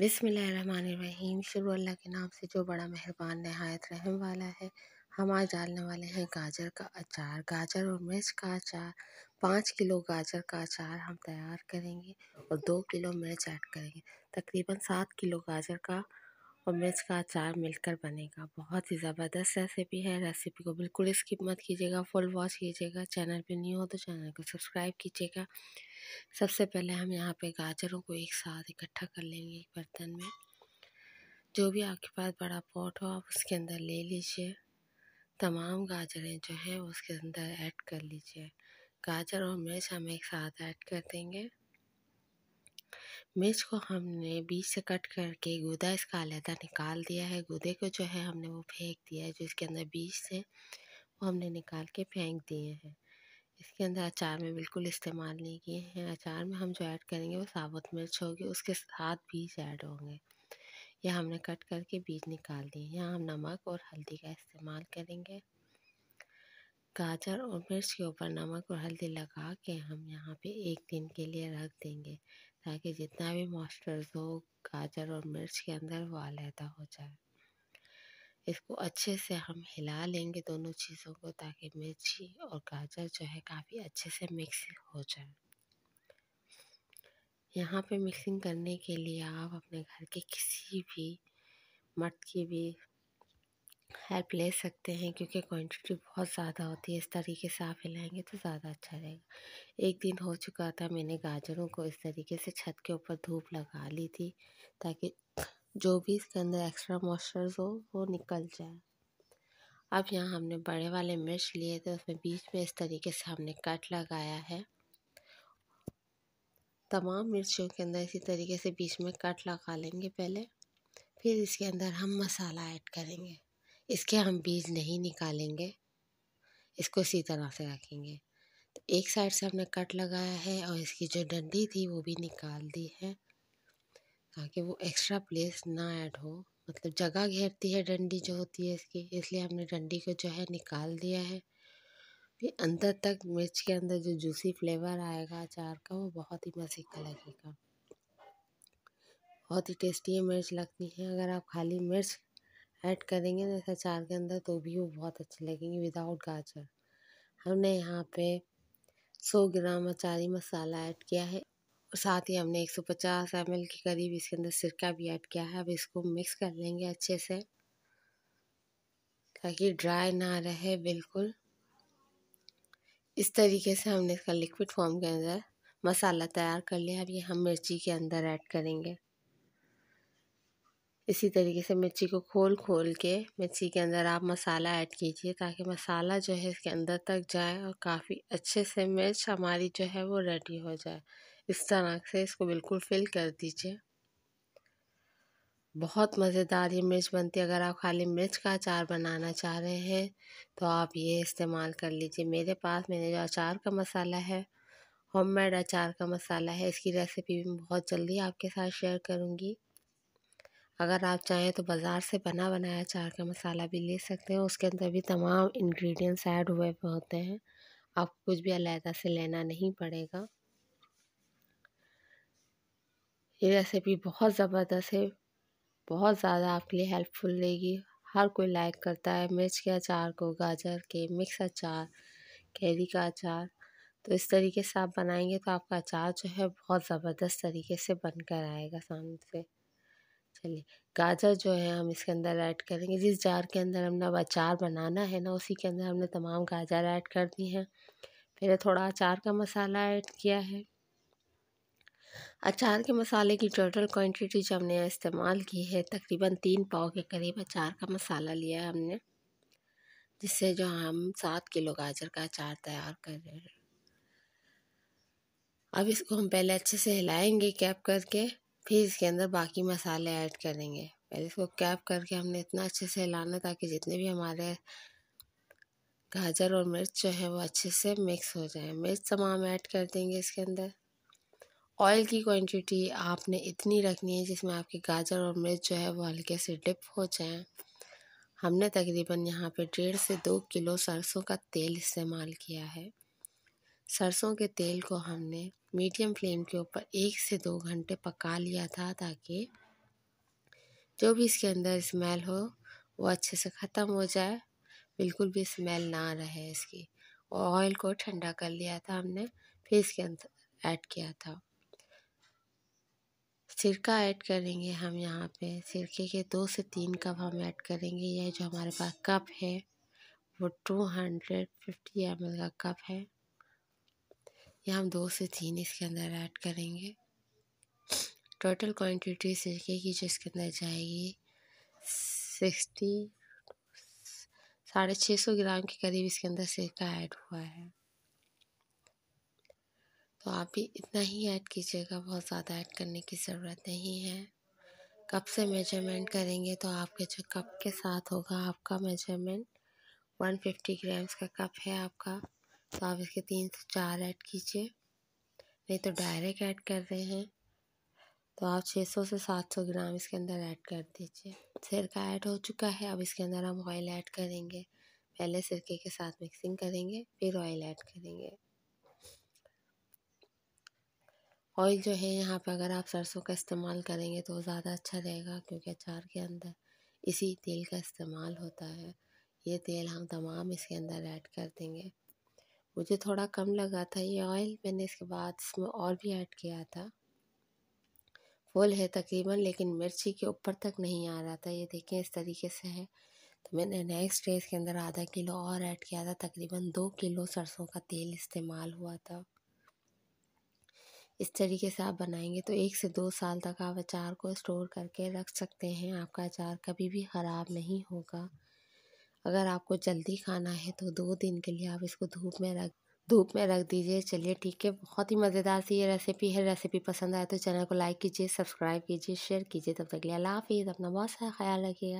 बिसमीम शुरू अल्लाह के नाम से जो बड़ा मेहरबान नहायत रहम वाला है हम आज डालने वाले हैं गाजर का अचार गाजर और मिर्च का अचार पाँच किलो गाजर का अचार हम तैयार करेंगे और दो किलो मिर्च ऐड करेंगे तकरीबन सात किलो गाजर का और मिर्च का अचार मिलकर बनेगा बहुत ही ज़बरदस्त रेसिपी है रेसिपी को बिल्कुल स्किप मत कीजिएगा फुल वॉच कीजिएगा चैनल पर न्यू हो तो चैनल को सब्सक्राइब कीजिएगा सबसे पहले हम यहाँ पे गाजरों को एक साथ इकट्ठा कर लेंगे एक बर्तन में जो भी आपके पास बड़ा पॉट हो आप उसके अंदर ले लीजिए तमाम गाजरें जो हैं उसके अंदर ऐड कर लीजिए गाजर और मिर्च हम एक साथ ऐड कर देंगे मिर्च को हमने बीच से कट करके गुदा इसका अलहदा निकाल दिया है गुदे को जो है हमने वो फेंक दिया है जो इसके अंदर बीज थे वो हमने निकाल के फेंक दिए हैं इसके अंदर अचार में बिल्कुल इस्तेमाल नहीं किए हैं अचार में हम जो ऐड करेंगे वो साबुत मिर्च होगी उसके साथ बीज ऐड होंगे यह हमने कट करके बीज निकाल दिए यहाँ हम नमक और हल्दी का इस्तेमाल करेंगे गाजर और मिर्च के ऊपर नमक और हल्दी लगा के हम यहाँ पे एक दिन के लिए रख देंगे ताकि जितना भी मॉस्टर्स हो गाजर और मिर्च के अंदर वो आलहदा हो जाए इसको अच्छे से हम हिला लेंगे दोनों चीज़ों को ताकि मिर्ची और गाजर जो है काफ़ी अच्छे से मिक्स हो जाए यहाँ पे मिक्सिंग करने के लिए आप अपने घर के किसी भी मटकी भी हेल्प ले सकते हैं क्योंकि क्वांटिटी बहुत ज़्यादा होती है इस तरीके से आप हिलाएंगे तो ज़्यादा अच्छा रहेगा एक दिन हो चुका था मैंने गाजरों को इस तरीके से छत के ऊपर धूप लगा ली थी ताकि जो भी इसके अंदर एक्स्ट्रा मॉइस्चर्स हो वो निकल जाए अब यहाँ हमने बड़े वाले मिर्च लिए थे उसमें बीच में इस तरीके से हमने कट लगाया है तमाम मिर्चियों के अंदर इसी तरीके से बीच में कट लगा लेंगे पहले फिर इसके अंदर हम मसाला ऐड करेंगे इसके हम बीज नहीं निकालेंगे इसको इसी तरह से रखेंगे तो एक साइड से हमने कट लगाया है और इसकी जो डंडी थी वो भी निकाल दी है ताकि वो एक्स्ट्रा प्लेस ना ऐड हो मतलब जगह घेरती है डंडी जो होती है इसकी इसलिए हमने डंडी को जो है निकाल दिया है फिर अंदर तक मिर्च के अंदर जो जूसी फ्लेवर आएगा अचार का वो बहुत ही मसीका लगेगा बहुत ही टेस्टी है मिर्च लगती है अगर आप खाली मिर्च ऐड करेंगे इस अचार के अंदर तो भी वो बहुत अच्छी लगेंगी विदाउट गाजर हमने यहाँ पे सौ ग्राम अचारी मसाला ऐड किया है साथ ही हमने 150 ml के करीब इसके अंदर सिरका भी ऐड किया है अब इसको मिक्स कर लेंगे अच्छे से ताकि ड्राई ना रहे बिल्कुल इस तरीके से हमने इसका लिक्विड फॉर्म के अंदर मसाला तैयार कर लिया अब ये हम मिर्ची के अंदर ऐड करेंगे इसी तरीके से मिर्ची को खोल खोल के मिर्ची के अंदर आप मसाला ऐड कीजिए ताकि मसाला जो है इसके अंदर तक जाए और काफ़ी अच्छे से मिर्च हमारी जो है वो रेडी हो जाए इस तरह से इसको बिल्कुल फिल कर दीजिए बहुत मज़ेदार ये मिर्च बनती है अगर आप खाली मिर्च का अचार बनाना चाह रहे हैं तो आप ये इस्तेमाल कर लीजिए मेरे पास मैंने जो अचार का मसाला है होममेड अचार का मसाला है इसकी रेसिपी भी बहुत जल्दी आपके साथ शेयर करूँगी अगर आप चाहें तो बाज़ार से बना बनाया अचार का मसाला भी ले सकते हैं उसके अंदर भी तमाम इन्ग्रीडियंट्स ऐड हुए होते हैं आपको कुछ भी अलहदा से लेना नहीं पड़ेगा ये रेसिपी बहुत ज़बरदस्त है बहुत ज़्यादा आपके लिए हेल्पफुल रहेगी हर कोई लाइक करता है मिर्च के अचार को गाजर के मिक्स अचार कैरी का अचार तो इस तरीके से आप बनाएंगे तो आपका अचार जो है बहुत ज़बरदस्त तरीके से बनकर आएगा सामने से चलिए गाजर जो है हम इसके अंदर ऐड करेंगे जिस जार के अंदर हमने अब अचार बनाना है ना उसी के अंदर हमने तमाम गाजर ऐड कर दी हैं फिर थोड़ा अचार का मसाला ऐड किया है अचार के मसाले की टोटल क्वांटिटी जो हमने इस्तेमाल की है तकरीबन तीन पाव के करीब अचार का मसाला लिया है हमने जिससे जो हम सात किलो गाजर का अचार तैयार कर रहे हैं अब इसको हम पहले अच्छे से हिलाएंगे कैप करके फिर इसके अंदर बाकी मसाले ऐड करेंगे पहले इसको कैप करके हमने इतना अच्छे से हिलाना ताकि जितने भी हमारे गाजर और मिर्च जो है वो अच्छे से मिक्स हो जाए मिर्च तमाम ऐड कर देंगे इसके अंदर ऑयल की क्वांटिटी आपने इतनी रखनी है जिसमें आपके गाजर और मिर्च जो है वो हल्के से डिप हो जाएं हमने तकरीबन यहाँ पे डेढ़ से दो किलो सरसों का तेल इस्तेमाल किया है सरसों के तेल को हमने मीडियम फ्लेम के ऊपर एक से दो घंटे पका लिया था ताकि जो भी इसके अंदर स्मेल हो वो अच्छे से ख़त्म हो जाए बिल्कुल भी स्मेल ना रहे इसकी और ऑयल को ठंडा कर लिया था हमने फिर इसके अंदर ऐड किया था सिरका ऐड करेंगे हम यहाँ पे सिरके के दो से तीन कप हम ऐड करेंगे यह जो हमारे पास कप है वो टू हंड्रेड फिफ्टी एम का कप है यह हम दो से तीन इसके अंदर ऐड करेंगे टोटल क्वांटिटी सिरके की जो इसके अंदर जाएगी सिक्सटी साढ़े छः सौ ग्राम के करीब इसके अंदर सिरका ऐड हुआ है तो आप भी इतना ही ऐड कीजिएगा बहुत ज़्यादा ऐड करने की ज़रूरत नहीं है कप से मेजरमेंट करेंगे तो आपके जो कप के साथ होगा आपका मेजरमेंट 150 ग्राम्स का कप है आपका तो आप इसके तीन से चार ऐड कीजिए नहीं तो डायरेक्ट ऐड कर रहे हैं तो आप 600 से 700 ग्राम इसके अंदर ऐड कर दीजिए सिरका ऐड हो चुका है अब इसके अंदर हम ऑयल ऐड करेंगे पहले सिरके के साथ मिक्सिंग करेंगे फिर ऑयल ऐड करेंगे ऑयल जो है यहाँ पर अगर आप सरसों का इस्तेमाल करेंगे तो ज़्यादा अच्छा रहेगा क्योंकि अचार के अंदर इसी तेल का इस्तेमाल होता है ये तेल हम तमाम इसके अंदर ऐड कर देंगे मुझे थोड़ा कम लगा था ये ऑयल मैंने इसके बाद इसमें और भी ऐड किया था फुल है तकरीबन लेकिन मिर्ची के ऊपर तक नहीं आ रहा था ये देखें इस तरीके से है तो मैंने नेक्स्ट डे इसके अंदर आधा किलो और ऐड किया था तकरीबन दो किलो सरसों का तेल इस्तेमाल हुआ था इस तरीके से आप बनाएंगे तो एक से दो साल तक आप अचार को स्टोर करके रख सकते हैं आपका अचार कभी भी ख़राब नहीं होगा अगर आपको जल्दी खाना है तो दो दिन के लिए आप इसको धूप में रख धूप में रख दीजिए चलिए ठीक है बहुत ही मज़ेदार सी ये रेसिपी है रेसिपी पसंद आए तो चैनल को लाइक कीजिए सब्सक्राइब कीजिए शेयर कीजिए तब तक लिए अल्लाह हाफिज़ अपना बहुत सारा ख्याल रखिएगा